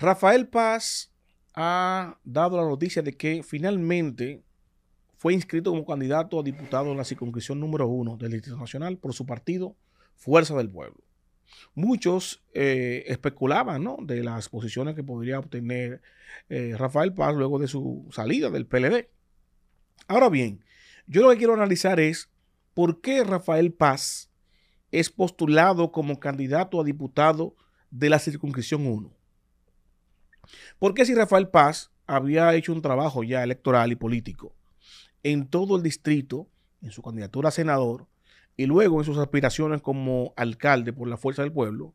Rafael Paz ha dado la noticia de que finalmente fue inscrito como candidato a diputado en la circunscripción número uno del Distrito Nacional por su partido Fuerza del Pueblo. Muchos eh, especulaban de las posiciones que podría obtener eh, Rafael Paz luego de su salida del PLD. Ahora bien, yo lo que quiero analizar es por qué Rafael Paz es postulado como candidato a diputado de la circunscripción 1. Porque si Rafael Paz había hecho un trabajo ya electoral y político en todo el distrito, en su candidatura a senador y luego en sus aspiraciones como alcalde por la fuerza del pueblo,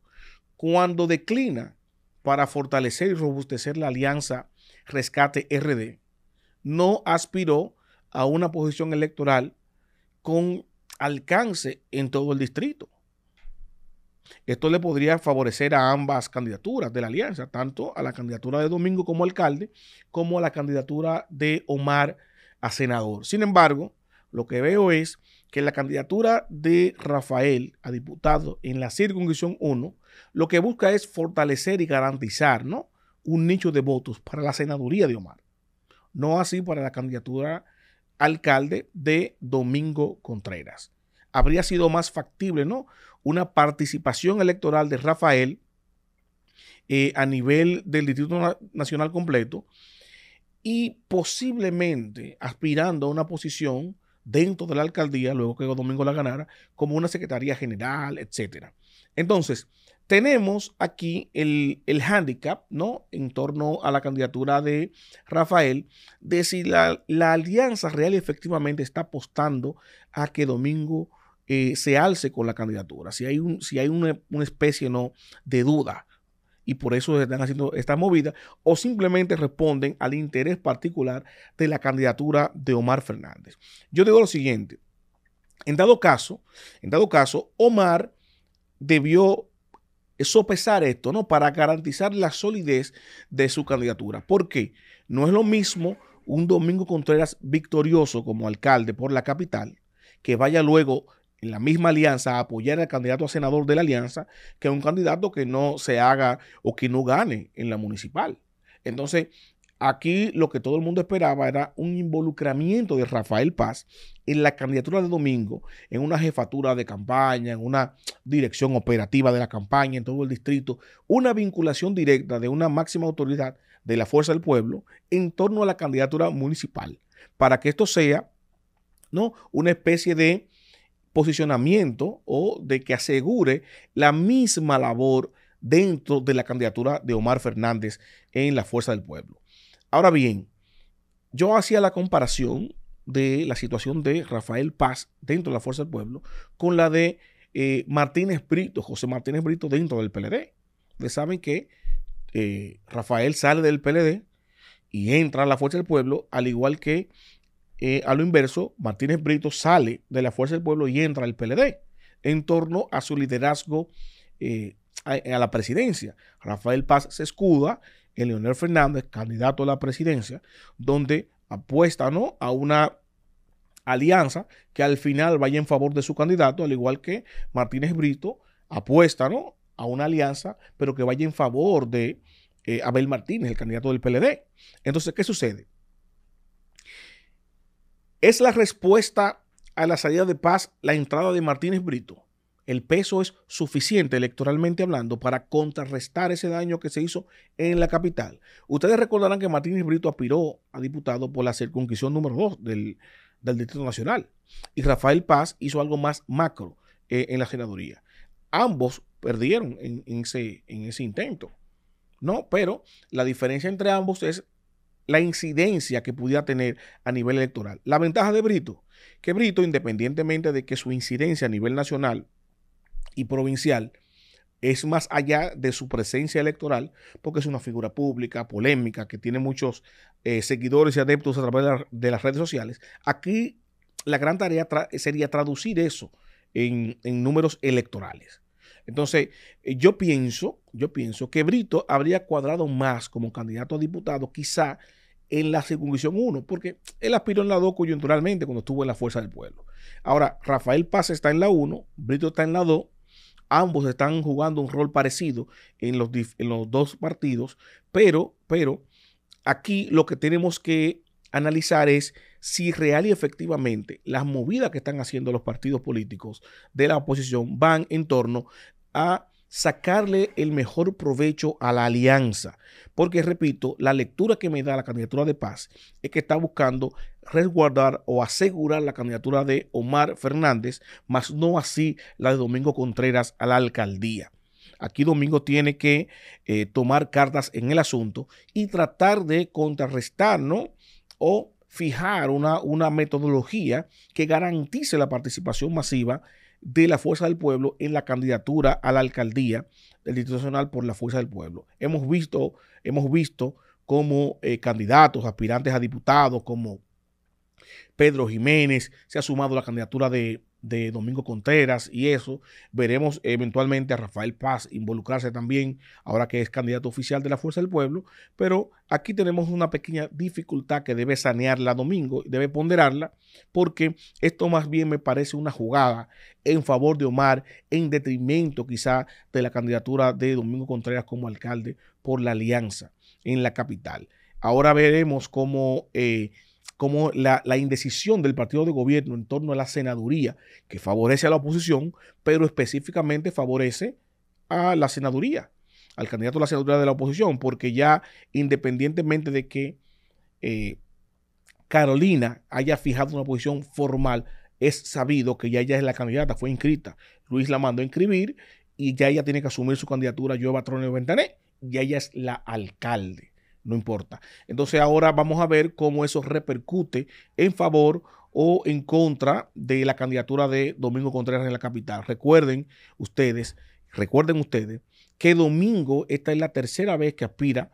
cuando declina para fortalecer y robustecer la alianza Rescate RD, no aspiró a una posición electoral con alcance en todo el distrito. Esto le podría favorecer a ambas candidaturas de la alianza, tanto a la candidatura de Domingo como alcalde, como a la candidatura de Omar a senador. Sin embargo, lo que veo es que la candidatura de Rafael a diputado en la circunscripción 1 lo que busca es fortalecer y garantizar un nicho de votos para la senaduría de Omar. No así para la candidatura alcalde de Domingo Contreras habría sido más factible, ¿no? Una participación electoral de Rafael eh, a nivel del Distrito Nacional completo y posiblemente aspirando a una posición dentro de la alcaldía, luego que Domingo la ganara, como una secretaría general, etc. Entonces, tenemos aquí el, el hándicap, ¿no? En torno a la candidatura de Rafael, de si la, la alianza real efectivamente está apostando a que Domingo eh, se alce con la candidatura, si hay, un, si hay una, especie ¿no? de duda y por eso están haciendo esta movida, o simplemente responden al interés particular de la candidatura de Omar Fernández. Yo digo lo siguiente, en dado caso, en dado caso, Omar debió sopesar esto, ¿no? Para garantizar la solidez de su candidatura. Porque no es lo mismo un Domingo Contreras victorioso como alcalde por la capital, que vaya luego en la misma alianza a apoyar al candidato a senador de la alianza que un candidato que no se haga o que no gane en la municipal. Entonces, aquí lo que todo el mundo esperaba era un involucramiento de Rafael Paz en la candidatura de Domingo, en una jefatura de campaña, en una dirección operativa de la campaña en todo el distrito, una vinculación directa de una máxima autoridad de la Fuerza del Pueblo en torno a la candidatura municipal, para que esto sea ¿no? una especie de posicionamiento o de que asegure la misma labor dentro de la candidatura de Omar Fernández en la Fuerza del Pueblo. Ahora bien, yo hacía la comparación de la situación de Rafael Paz dentro de la Fuerza del Pueblo con la de eh, Martínez Brito, José Martínez Brito dentro del PLD. Ustedes saben que eh, Rafael sale del PLD y entra a la Fuerza del Pueblo, al igual que eh, a lo inverso, Martínez Brito sale de la Fuerza del Pueblo y entra al PLD en torno a su liderazgo eh, a, la presidencia. Rafael Paz se escuda en Leonel Fernández, candidato a la presidencia, donde apuesta a una alianza que al final vaya en favor de su candidato, al igual que Martínez Brito apuesta ¿no? a una alianza, pero que vaya en favor de eh, Abel Martínez, el candidato del PLD. Entonces, ¿qué sucede? ¿Es la respuesta a la salida de paz la entrada de Martínez Brito? El peso es suficiente electoralmente hablando para contrarrestar ese daño que se hizo en la capital. Ustedes recordarán que Martínez Brito aspiró a diputado por la circunscripción número 2 del, Distrito Nacional y Rafael Paz hizo algo más macro eh, en la senaduría. Ambos perdieron en, ese, en ese intento. No, pero la diferencia entre ambos es la incidencia que pudiera tener a nivel electoral. La ventaja de Brito, que Brito, independientemente de que su incidencia a nivel nacional y provincial es más allá de su presencia electoral, porque es una figura pública, polémica, que tiene muchos eh, seguidores y adeptos a través de, las redes sociales. Aquí la gran tarea sería traducir eso en números electorales. Entonces, eh, yo pienso, yo pienso que Brito habría cuadrado más como candidato a diputado, quizá en la circunscripción 1, porque él aspiró en la 2 coyunturalmente cuando estuvo en la Fuerza del Pueblo. Ahora, Rafael Paz está en la 1, Brito está en la 2, ambos están jugando un rol parecido en los, en los dos partidos, pero, pero aquí lo que tenemos que analizar es si real y efectivamente las movidas que están haciendo los partidos políticos de la oposición van en torno a sacarle el mejor provecho a la alianza. Porque, repito, la lectura que me da la candidatura de paz es que está buscando resguardar o asegurar la candidatura de Omar Fernández, más no así la de Domingo Contreras a la alcaldía. Aquí Domingo tiene que eh, tomar cartas en el asunto y tratar de contrarrestar ¿no? o fijar una, metodología que garantice la participación masiva de la Fuerza del Pueblo en la candidatura a la alcaldía del Distrito Nacional por la Fuerza del Pueblo. Hemos visto, hemos visto como eh, candidatos, aspirantes a diputados, como Pedro Jiménez, se ha sumado a la candidatura de de Domingo Contreras y eso. Veremos eventualmente a Rafael Paz involucrarse también, ahora que es candidato oficial de la Fuerza del Pueblo. Pero aquí tenemos una pequeña dificultad que debe sanearla Domingo, debe ponderarla, porque esto más bien me parece una jugada en favor de Omar, en detrimento quizá de la candidatura de Domingo Contreras como alcalde por la alianza en la capital. Ahora veremos cómo... Eh, como la, indecisión del partido de gobierno en torno a la senaduría, que favorece a la oposición, pero específicamente favorece a la senaduría, al candidato a la senaduría de la oposición, porque ya independientemente de que eh, Carolina haya fijado una posición formal, es sabido que ya ella es la candidata, fue inscrita. Luis la mandó a inscribir y ya ella tiene que asumir su candidatura, Joe y Ventané, ya ella es la alcalde no importa. Entonces ahora vamos a ver cómo eso repercute en favor o en contra de la candidatura de Domingo Contreras en la capital. Recuerden ustedes, recuerden ustedes que Domingo, esta es la tercera vez que aspira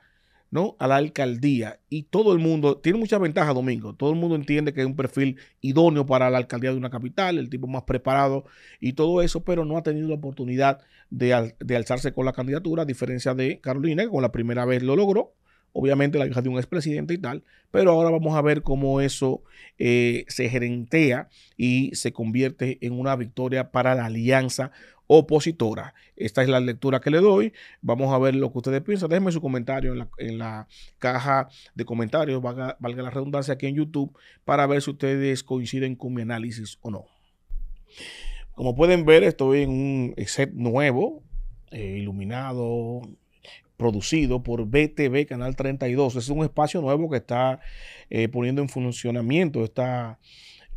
¿no? a la alcaldía y todo el mundo tiene muchas ventajas Domingo, todo el mundo entiende que es un perfil idóneo para la alcaldía de una capital, el tipo más preparado y todo eso, pero no ha tenido la oportunidad de, de alzarse con la candidatura, a diferencia de Carolina, que con la primera vez lo logró obviamente la hija de un expresidente y tal, pero ahora vamos a ver cómo eso eh, se gerentea y se convierte en una victoria para la alianza opositora. Esta es la lectura que le doy. Vamos a ver lo que ustedes piensan. Déjenme su comentario en la, caja de comentarios, valga, la redundancia aquí en YouTube, para ver si ustedes coinciden con mi análisis o no. Como pueden ver, estoy en un set nuevo, eh, iluminado, producido por BTV Canal 32. Es un espacio nuevo que está eh, poniendo en funcionamiento esta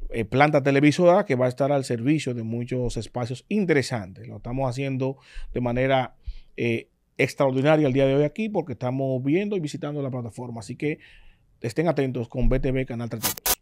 eh, planta televisora que va a estar al servicio de muchos espacios interesantes. Lo estamos haciendo de manera eh, extraordinaria el día de hoy aquí porque estamos viendo y visitando la plataforma. Así que estén atentos con BTV Canal 32.